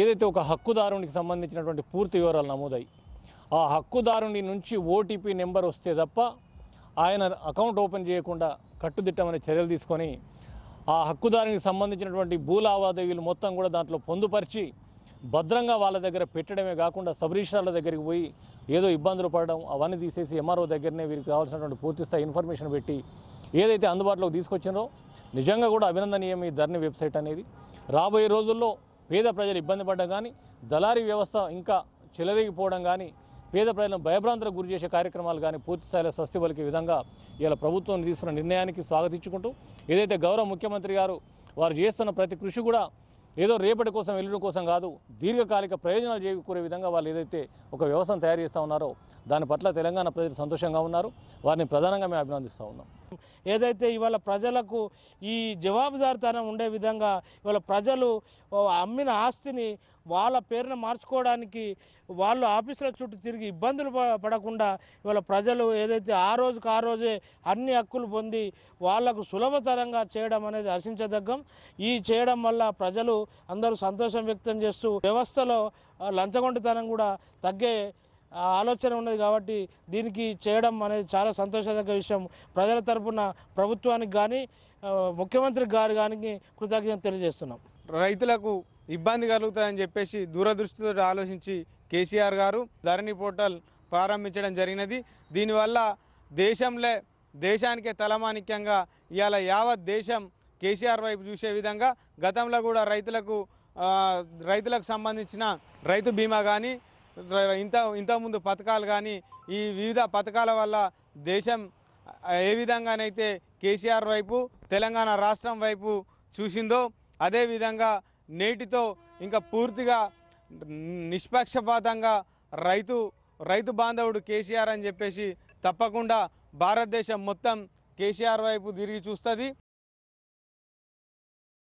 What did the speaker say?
ఏదైతే ఒక హక్కుదారునికి సంబంధించినటువంటి పూర్తి వివరాలు నమోదాయి ఆ హక్కుదారుని నుంచి ఓటీపీ నెంబర్ వస్తే తప్ప ఆయన అకౌంట్ ఓపెన్ చేయకుండా కట్టుదిట్టమనే చర్యలు తీసుకొని ఆ హక్కుదారునికి సంబంధించినటువంటి భూ లావాదేవీలు మొత్తం కూడా దాంట్లో పొందుపరిచి భద్రంగా వాళ్ళ దగ్గర పెట్టడమే కాకుండా సబ్ దగ్గరికి పోయి ఏదో ఇబ్బందులు పడడం అవన్నీ తీసేసి ఎంఆర్ఓ దగ్గరనే వీరికి కావాల్సినటువంటి పూర్తిస్థాయి ఇన్ఫర్మేషన్ పెట్టి ఏదైతే అందుబాటులోకి తీసుకొచ్చినో నిజంగా కూడా అభినందనీయం ఈ ధరణి వెబ్సైట్ అనేది రాబోయే రోజుల్లో పేద ప్రజలు ఇబ్బంది పడడం కానీ దళారీ వ్యవస్థ ఇంకా చెలరేగిపోవడం కానీ పేద ప్రజలను భయభ్రాంతులకు గురి చేసే కార్యక్రమాలు కానీ పూర్తి స్థాయిలో స్వస్తి పలికే విధంగా ఇలా ప్రభుత్వం తీసుకున్న నిర్ణయానికి స్వాగతించుకుంటూ ఏదైతే గౌరవ ముఖ్యమంత్రి గారు వారు చేస్తున్న ప్రతి కృషి కూడా ఏదో రేపటి కోసం వెళ్ళడం కోసం కాదు దీర్ఘకాలిక ప్రయోజనాలు చేకూరే విధంగా వాళ్ళు ఏదైతే ఒక వ్యవస్థను తయారు చేస్తూ ఉన్నారో దాని పట్ల తెలంగాణ ప్రజలు సంతోషంగా ఉన్నారు వారిని ప్రధానంగా మేము అభినందిస్తూ ఉన్నాం ఏదైతే ఇవాళ ప్రజలకు ఈ జవాబుదారితనం ఉండే విధంగా ఇవాళ ప్రజలు అమ్మిన ఆస్తిని వాళ్ళ పేరును మార్చుకోవడానికి వాళ్ళు ఆఫీసుల చుట్టూ తిరిగి ఇబ్బందులు పడకుండా ఇవాళ ప్రజలు ఏదైతే ఆ రోజుకు ఆ రోజే అన్ని హక్కులు పొంది వాళ్లకు సులభతరంగా చేయడం అనేది హర్షించదగ్గం ఈ చేయడం వల్ల ప్రజలు అందరూ సంతోషం వ్యక్తం చేస్తూ వ్యవస్థలో లంచగొండితనం కూడా తగ్గే ఆలోచన ఉన్నది కాబట్టి దీనికి చేయడం అనేది చాలా సంతోషదగ్గ విషయం ప్రజల తరపున ప్రభుత్వానికి కానీ ముఖ్యమంత్రి గారు కానీ కృతజ్ఞత తెలియజేస్తున్నాం రైతులకు ఇబ్బంది కలుగుతుందని చెప్పేసి దూరదృష్టితో ఆలోచించి కేసీఆర్ గారు ధరణి పోర్టల్ ప్రారంభించడం జరిగినది దీనివల్ల దేశంలో దేశానికే తలమానిక్యంగా ఇవాళ యావత్ దేశం కేసీఆర్ వైపు చూసే విధంగా గతంలో కూడా రైతులకు రైతులకు సంబంధించిన రైతు బీమా కానీ ఇంత ఇంతకుముందు పథకాలు కానీ ఈ వివిధ పథకాల వల్ల దేశం ఏ విధంగానైతే కేసీఆర్ వైపు తెలంగాణ రాష్ట్రం వైపు చూసిందో అదేవిధంగా నేటితో ఇంకా పూర్తిగా నిష్పక్షపాతంగా రైతు రైతు బాంధవుడు కేసీఆర్ అని చెప్పేసి తప్పకుండా భారతదేశం మొత్తం కేసీఆర్ వైపు తిరిగి చూస్తుంది